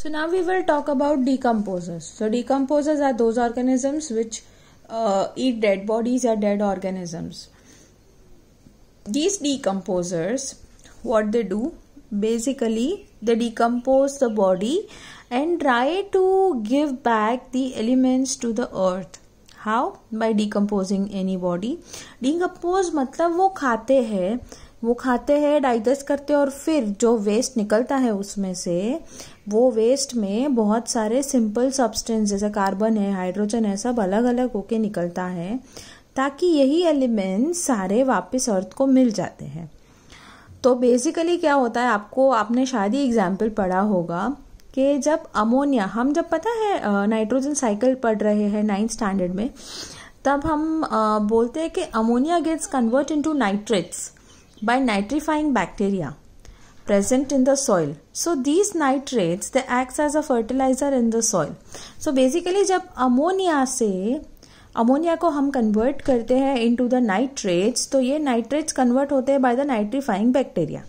So now we will talk about decomposers. So decomposers are those organisms which uh, eat dead bodies or dead organisms. These decomposers, what they do, basically they decompose the body and try to give back the elements to the earth. How? By decomposing any body. Decompose मतलब वो खाते वो खाते हैं digest करते हैं और फिर जो वेस्ट निकलता है उसमें से वो वेस्ट में बहुत सारे सिंपल सब्सटेंस जैसे कार्बन है हाइड्रोजन है सब अलग अलग होके निकलता है ताकि यही एलिमेंट सारे वापस अर्थ को मिल जाते हैं तो बेसिकली क्या होता है आपको आपने शायद ही एग्जाम्पल पढ़ा होगा कि जब अमोनिया हम जब पता है नाइट्रोजन साइकिल पढ़ रहे हैं नाइन्थ स्टैंडर्ड में तब हम बोलते हैं कि ammonia gets convert into nitrates by nitrifying bacteria present in the soil so these nitrates they acts as a fertilizer in the soil so basically जब अमोनिया से अमोनिया को हम कन्वर्ट करते हैं इन टू द नाइट्रेट्स तो ये nitrates convert होते हैं बाय द नाइट्रीफाइंग बैक्टीरिया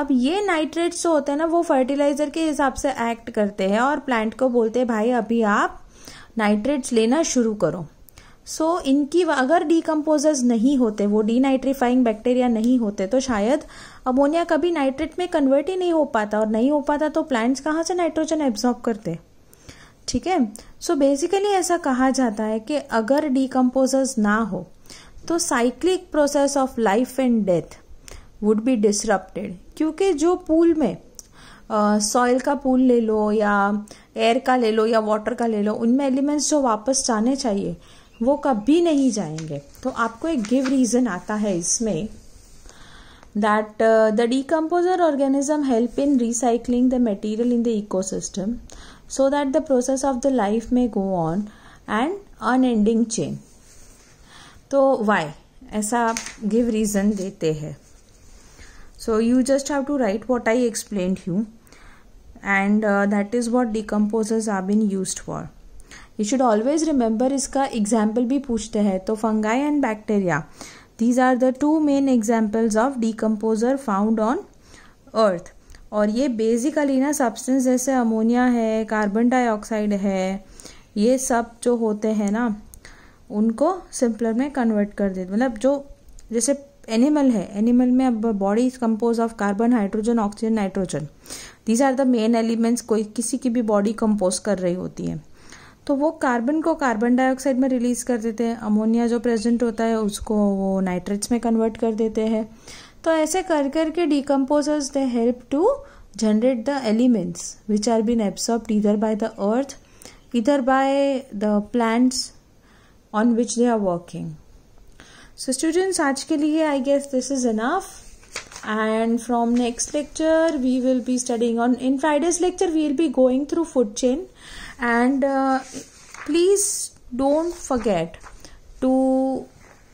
अब ये नाइट्रेट्स जो होते हैं ना वो फर्टिलाइजर के हिसाब से एक्ट करते हैं और प्लांट को बोलते हैं भाई अभी आप नाइट्रेट्स लेना शुरू करो सो so, इनकी अगर डिकम्पोजर्स नहीं होते वो डीनाइट्रीफाइंग बैक्टीरिया नहीं होते तो शायद अमोनिया कभी नाइट्रेट में कन्वर्ट ही नहीं हो पाता और नहीं हो पाता तो प्लांट्स कहाँ से नाइट्रोजन एब्जॉर्ब करते ठीक है सो बेसिकली ऐसा कहा जाता है कि अगर डीकम्पोज ना हो तो cyclic process of life and death would be disrupted क्योंकि जो पूल में सॉइल uh, का पूल ले लो या एयर का ले लो या वाटर का ले लो उनमें एलिमेंट्स जो वापस जाने चाहिए वो कभी नहीं जाएंगे तो आपको एक गिव रीजन आता है इसमें that the decomposer organism help in recycling the material in the ecosystem so that the process of the life में go on and unending chain तो वाई ऐसा आप गिव रीजन देते हैं so you just have to write what I explain you and that is what decomposers are been use for you should always remember इसका example भी पूछते हैं तो fungi and bacteria these are the two main examples of decomposer found on earth और ये basically ना substance जैसे ammonia है कार्बन डाइऑक्साइड है ये सब जो होते हैं ना उनको सिंपलर में कन्वर्ट कर देते मतलब जो जैसे एनिमल है एनिमल में अब body is compose of carbon hydrogen oxygen nitrogen these are the main elements कोई किसी की भी बॉडी कंपोज कर रही होती है तो वो कार्बन को कार्बन डाइऑक्साइड में रिलीज कर देते हैं अमोनिया जो प्रेजेंट होता है उसको वो नाइट्रेट्स में कन्वर्ट कर देते हैं तो ऐसे कर करके decomposers they help to generate the elements which are been absorb इधर बाय द अर्थ इधर by the plants on which they are working so students आज के लिए I guess this is enough and from next lecture we will be studying on in Friday's lecture we will be going through food chain and uh, please don't forget to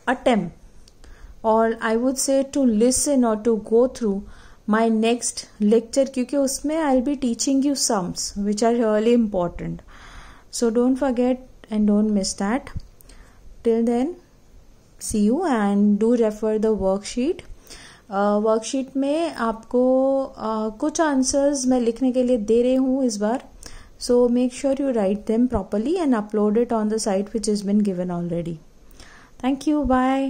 attempt और I would say to listen और to go through my next lecture क्योंकि उसमें I be teaching you sums which are really important so don't forget and don't miss that till then see you and do refer the worksheet worksheet में आपको uh, कुछ answers मैं लिखने के लिए दे रही हूँ इस बार So make sure you write them properly and upload it on the site which has been given already. Thank you. Bye.